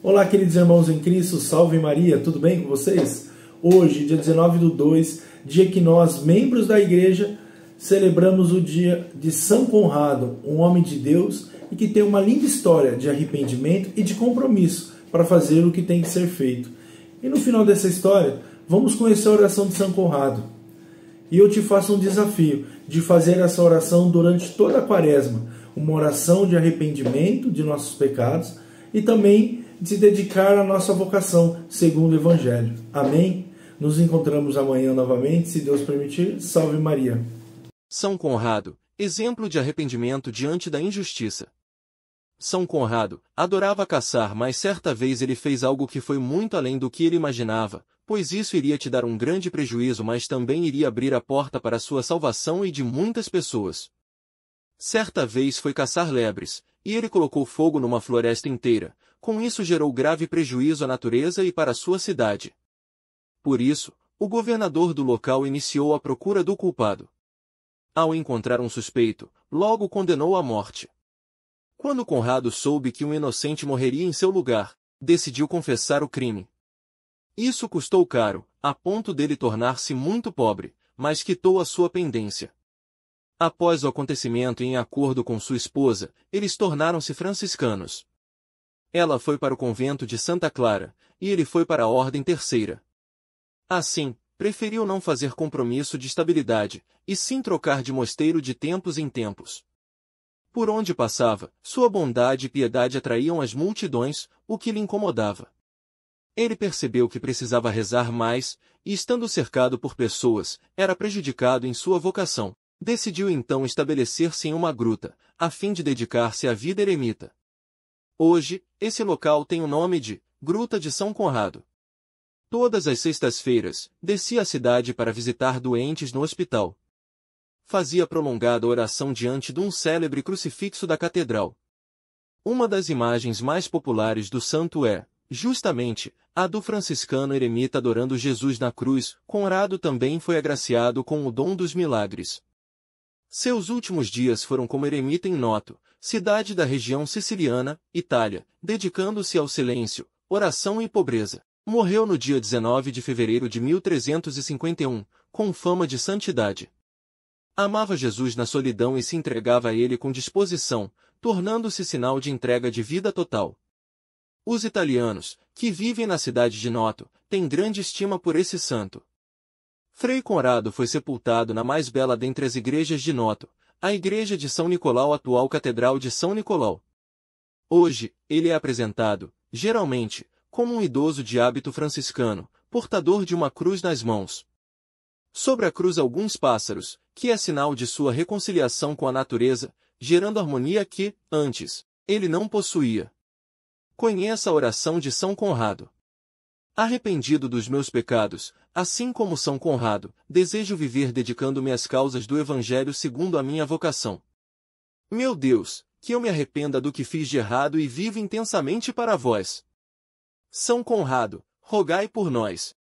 Olá, queridos irmãos em Cristo, salve Maria, tudo bem com vocês? Hoje, dia 19 do 2, dia que nós, membros da igreja, celebramos o dia de São Conrado, um homem de Deus e que tem uma linda história de arrependimento e de compromisso para fazer o que tem que ser feito. E no final dessa história, vamos conhecer a oração de São Conrado. E eu te faço um desafio de fazer essa oração durante toda a quaresma, uma oração de arrependimento de nossos pecados e também de se dedicar à nossa vocação, segundo o Evangelho. Amém? Nos encontramos amanhã novamente, se Deus permitir. Salve Maria. São Conrado, exemplo de arrependimento diante da injustiça. São Conrado adorava caçar, mas certa vez ele fez algo que foi muito além do que ele imaginava, pois isso iria te dar um grande prejuízo, mas também iria abrir a porta para a sua salvação e de muitas pessoas. Certa vez foi caçar lebres, e ele colocou fogo numa floresta inteira, com isso gerou grave prejuízo à natureza e para sua cidade. Por isso, o governador do local iniciou a procura do culpado. Ao encontrar um suspeito, logo condenou à morte. Quando Conrado soube que um inocente morreria em seu lugar, decidiu confessar o crime. Isso custou caro, a ponto dele tornar-se muito pobre, mas quitou a sua pendência. Após o acontecimento e em acordo com sua esposa, eles tornaram-se franciscanos. Ela foi para o convento de Santa Clara, e ele foi para a Ordem Terceira. Assim, preferiu não fazer compromisso de estabilidade, e sim trocar de mosteiro de tempos em tempos. Por onde passava, sua bondade e piedade atraíam as multidões, o que lhe incomodava. Ele percebeu que precisava rezar mais, e estando cercado por pessoas, era prejudicado em sua vocação. Decidiu então estabelecer-se em uma gruta, a fim de dedicar-se à vida eremita. Hoje, esse local tem o nome de Gruta de São Conrado. Todas as sextas-feiras, descia a cidade para visitar doentes no hospital. Fazia prolongada oração diante de um célebre crucifixo da catedral. Uma das imagens mais populares do santo é, justamente, a do franciscano eremita adorando Jesus na cruz. Conrado também foi agraciado com o dom dos milagres. Seus últimos dias foram como eremita em Noto, cidade da região siciliana, Itália, dedicando-se ao silêncio, oração e pobreza. Morreu no dia 19 de fevereiro de 1351, com fama de santidade. Amava Jesus na solidão e se entregava a ele com disposição, tornando-se sinal de entrega de vida total. Os italianos, que vivem na cidade de Noto, têm grande estima por esse santo. Frei Conrado foi sepultado na mais bela dentre as igrejas de Noto, a igreja de São Nicolau, atual Catedral de São Nicolau. Hoje, ele é apresentado, geralmente, como um idoso de hábito franciscano, portador de uma cruz nas mãos. Sobre a cruz alguns pássaros, que é sinal de sua reconciliação com a natureza, gerando harmonia que, antes, ele não possuía. Conheça a oração de São Conrado. Arrependido dos meus pecados, assim como São Conrado, desejo viver dedicando-me às causas do Evangelho segundo a minha vocação. Meu Deus, que eu me arrependa do que fiz de errado e vivo intensamente para vós. São Conrado, rogai por nós.